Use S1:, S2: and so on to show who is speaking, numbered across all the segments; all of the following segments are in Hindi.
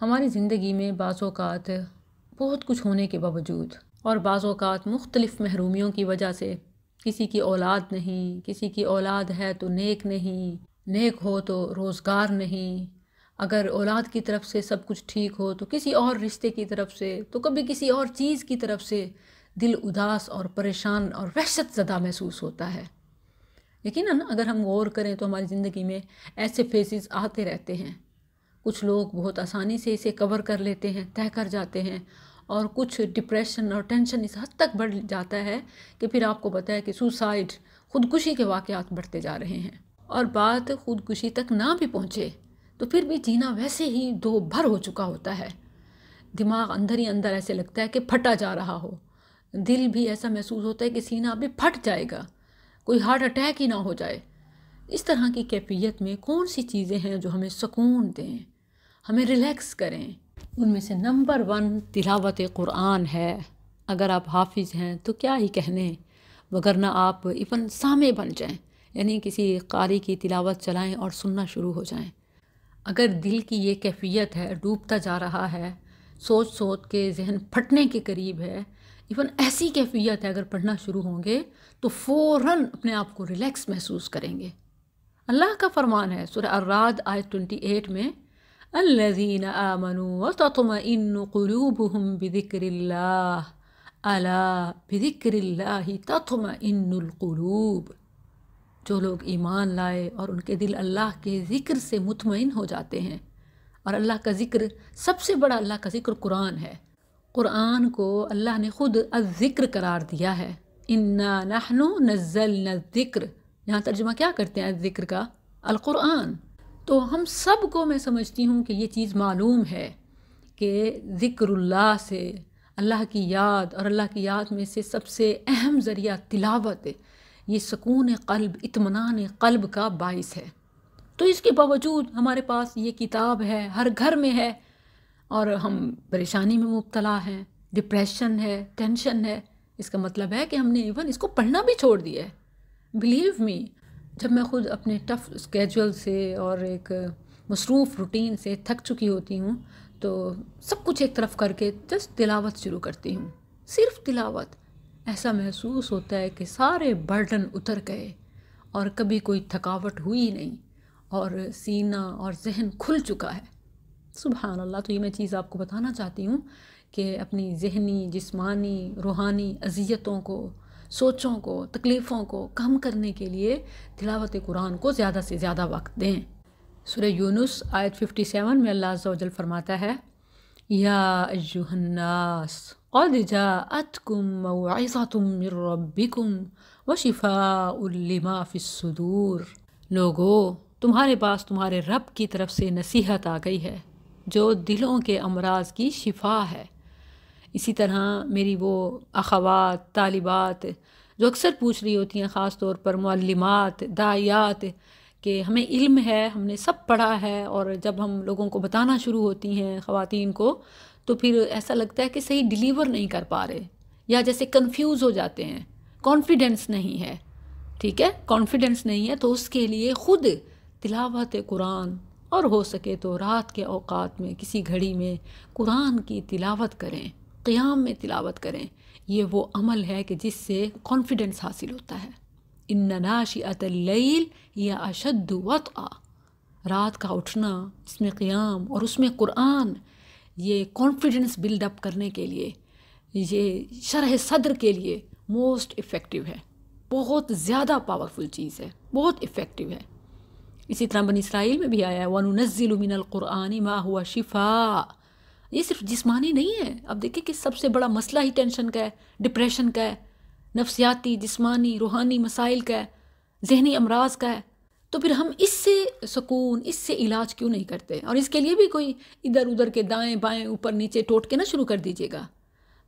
S1: हमारी ज़िंदगी में बाज़ात बहुत कुछ होने के बावजूद और बाज़ात मुख्तलिफ़ महरूमियों की वजह से किसी की औलाद नहीं किसी की औलाद है तो नेक नहीं नेक हो तो रोज़गार नहीं अगर औलाद की तरफ से सब कुछ ठीक हो तो किसी और रिश्ते की तरफ से तो कभी किसी और चीज़ की तरफ से दिल उदास और परेशान और वहशत ज़दा महसूस होता है यकीन अगर हम गौर करें तो हमारी ज़िंदगी में ऐसे फेसेस आते रहते हैं कुछ लोग बहुत आसानी से इसे कवर कर लेते हैं तय कर जाते हैं और कुछ डिप्रेशन और टेंशन इस हद तक बढ़ जाता है कि फिर आपको पता है कि सुसाइड खुदकुशी के वाक़ात बढ़ते जा रहे हैं और बात खुदकुशी तक ना भी पहुँचे तो फिर भी जीना वैसे ही दो भर हो चुका होता है दिमाग अंदर ही अंदर ऐसे लगता है कि फटा जा रहा हो दिल भी ऐसा महसूस होता है कि सीना अभी फट जाएगा कोई हार्ट अटैक ही ना हो जाए इस तरह की कैफियत में कौन सी चीज़ें हैं जो हमें सुकून दें हमें रिलैक्स करें उनमें से नंबर वन तिलावत कुरान है अगर आप हाफिज हैं तो क्या ही कहने वगरना आप इवन सामे बन जाएं यानी किसी कारी की तिलावत चलाएं और सुनना शुरू हो जाएं अगर दिल की ये कैफियत है डूबता जा रहा है सोच सोच के जहन फटने के करीब है इवन ऐसी कैफियत है अगर पढ़ना शुरू होंगे तो फ़ौर अपने आप को रिलैक्स महसूस करेंगे अल्लाह का फरमान है सुर अर्राद आय ट्वेंटी एट में الذين آمنوا وتطمئن قلوبهم بذكر الله अला बिदिक्रिल्लाहि तत्मइन्नुल कुलूब जो लोग ईमान लाए और उनके दिल अल्लाह के ज़िक्र से मुतमिन हो जाते हैं और अल्लाह का ज़िक्र सबसे बड़ा अल्लाह का ज़िक्र कुरान है कुरान को अल्लाह ने ख़ुद अज़िक्र करार दिया है इन्ना नहनु नज़ल नज़िक्र यहाँ तर्जुमा क्या करते हैं अज़िक्र का अलकुरान तो हम सब को मैं समझती हूँ कि ये चीज़ मालूम है कि ज़िक्रल्ला से अल्लाह की याद और अल्लाह की याद में से सबसे अहम ज़रिया तिलावत ये सुकून कल्ब इतमान कल्ब का बायस है तो इसके बावजूद हमारे पास ये किताब है हर घर में है और हम परेशानी में मुबतला हैं डिप्रेशन है टेंशन है इसका मतलब है कि हमने इवन इसको पढ़ना भी छोड़ दिया है बिलीव मी जब मैं ख़ुद अपने टफ़ स्केजुअल से और एक मसरूफ़ रूटीन से थक चुकी होती हूँ तो सब कुछ एक तरफ करके जस्ट तिलावत शुरू करती हूँ सिर्फ तिलावत ऐसा महसूस होता है कि सारे बर्डन उतर गए और कभी कोई थकावट हुई नहीं और सीना और जहन खुल चुका है सुबह अल्लाह तो ये मैं चीज़ आपको बताना चाहती हूँ कि अपनी जहनी जिस्मानी रूहानी अजियतों को सोचों को तकलीफ़ों को कम करने के लिए तिलावत कुरान को ज़्यादा से ज़्यादा वक्त दें सुर यूनुस आयत 57 में अल्लाह जल फरमाता है या अजुहन्नास قد جاءتكم موعظة من ربكم وشفاء لما في الصدور लोगो तुम्हारे पास तुम्हारे रब की तरफ से नसीहत आ गई है जो दिलों के अमराज की शिफा है इसी तरह मेरी वो अखवात तालिबात जो अक्सर पूछ रही होती हैं ख़ास तौर पर मलिमात दायात कि हमें इल्म है हमने सब पढ़ा है और जब हम लोगों को बताना शुरू होती हैं ख़वातीन को तो फिर ऐसा लगता है कि सही डिलीवर नहीं कर पा रहे या जैसे कंफ्यूज हो जाते हैं कॉन्फिडेंस नहीं है ठीक है कॉन्फिडेंस नहीं है तो उसके लिए ख़ुद तिलावत कुरान और हो सके तो रात के अवकात में किसी घड़ी में कुरान की तिलावत करें क़्याम में तिलावत करें ये वो अमल है कि जिससे कॉन्फिडेंस हासिल होता है इन ननाशी अतल या अशद वत रात का उठना इसमें क़्याम और उसमें कुरान ये कॉन्फिडेंस बिल्डअप करने के लिए ये शरह सदर के लिए मोस्ट इफ़ेक्टिव है बहुत ज़्यादा पावरफुल चीज़ है बहुत इफ़ेक्टिव है इसी तरह बन इसराइल में भी आया है वनुनज़िलमिनल क़ुरानी माह हुआ शिफा ये सिर्फ जिस्मानी नहीं है अब देखिए कि सबसे बड़ा मसला ही टेंशन का है डिप्रेशन का है नफ्सियाती जिस्मानी रूहानी मसाइल का है जहनी अमराज का है तो फिर हम इससे सुकून इससे इलाज क्यों नहीं करते और इसके लिए भी कोई इधर उधर के दाएं बाएं ऊपर नीचे टोट के ना शुरू कर दीजिएगा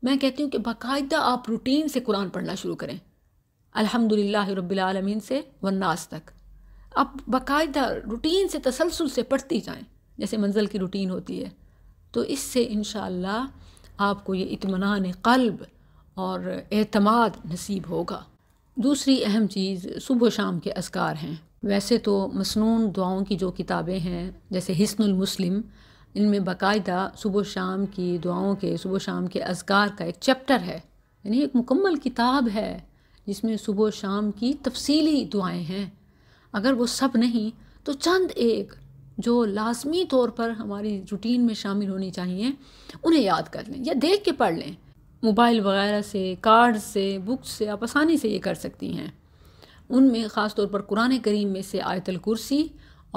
S1: मैं कहती हूँ कि बाकायदा आप रूटीन से कुरान पढ़ना शुरू करें अल्हम्दुलिल्लाह रब्बिल आलमीन से वन्नास तक आप बाकायदा रूटीन से तसलसल से पढ़ती जाएँ जैसे मंजिल की रूटीन होती है तो इससे इन आपको ये इतमान कल्ब और अतमाद नसीब होगा दूसरी अहम चीज़ सुबह शाम के असकार हैं वैसे तो मसनून दुआओं की जो किताबें हैं जैसे हिसनमस्लिम इनमें बाकायदा सुबह शाम की दुआओं के सुबह शाम के असकार का एक चैप्टर है यानी एक मुकम्मल किताब है जिसमें सुबह शाम की तफसीली दुआएँ हैं अगर वो सब नहीं तो चंद एक जो लाजमी तौर पर हमारी रूटीन में शामिल होनी चाहिए उन्हें याद कर लें या देख के पढ़ लें मोबाइल वगैरह से कार्ड से बुक से आप आसानी से ये कर सकती हैं उनमें ख़ास तौर पर कुरान करीम में से आयतल कुर्सी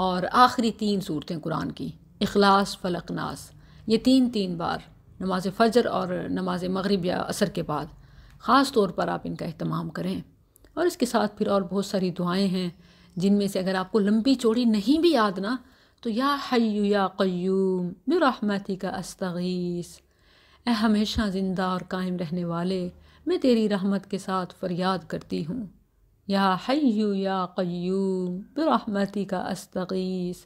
S1: और आखिरी तीन सूरतें कुरान की अखलास फलकनास ये तीन तीन बार नमाज फ़जर और नमाज मग़रब या असर के बाद ख़ास तौर पर आप इनका अहतमाम करें और इसके साथ फिर और बहुत सारी दुआएं हैं जिनमें से अगर आपको लंबी चौड़ी नहीं भी याद ना तो या हयू या क़य्यूम बिरहमती का अस्तगीस ए हमेशा ज़िंदा और कायम रहने वाले मैं तेरी रहमत के साथ फ़रियाद करती हूँ या हय्यू या क्यूम बिरहमती का अस्तगीस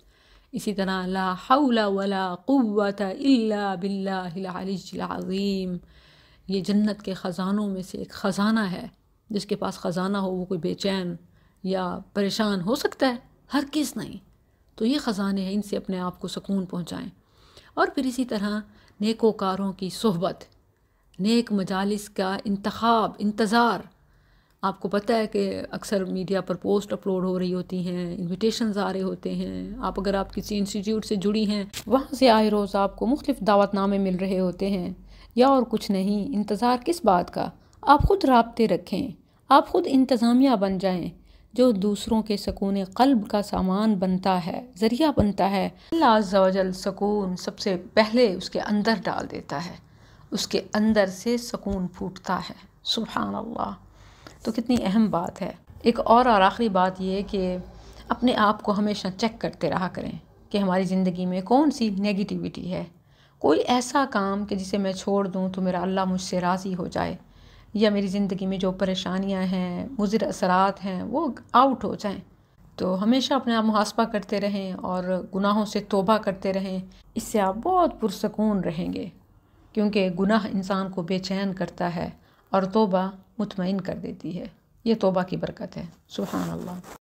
S1: इसी तरह ला हौला वला क़ुव्वत इल्ला बिल्लाहिल ये जन्नत के ख़ज़ानों में से एक ख़ज़ाना है जिसके पास ख़ज़ाना हो वो कोई बेचैन या परेशान हो सकता है हर किस नहीं तो ये ख़जाने हैं इनसे अपने आप को सुकून पहुँचाएँ और फिर इसी तरह नेकोकारों की सोहबत नेक मजालस का इंतखब इंतज़ार आपको पता है कि अक्सर मीडिया पर पोस्ट अपलोड हो रही होती हैं इन्विटेशन आ रहे होते हैं आप अगर आप किसी इंस्टीट्यूट से जुड़ी हैं वहाँ से आए रोज़ आपको मुख्तफ दावतनामे मिल रहे होते हैं या और कुछ नहीं इंतज़ार किस बात का आप ख़ुद रबते रखें आप ख़ुद इंतज़ामिया बन जाएँ जो दूसरों के सकून कल्ब का सामान बनता है ज़रिया बनता है लाजल सकून सबसे पहले उसके अंदर डाल देता है उसके अंदर से सकून फूटता है सुबह अल्लाह तो कितनी अहम बात है एक और और आखिरी बात यह कि अपने आप को हमेशा चेक करते रहा करें कि हमारी ज़िंदगी में कौन सी नेगेटिविटी है कोई ऐसा काम कि जिसे मैं छोड़ दूँ तो मेरा अल्लाह मुझसे राज़ी हो जाए या मेरी ज़िंदगी में जो परेशानियाँ हैं मुजिर असरात हैं वो आउट हो जाएँ तो हमेशा अपने आप मुहासबा करते रहें और गुनाहों से तोबा करते रहें इससे आप बहुत पुरसकून रहेंगे क्योंकि गुनाह इंसान को बेचैन करता है और तोबा मुतमिन कर देती है ये तोबा की बरकत है सुबहान अल्लाह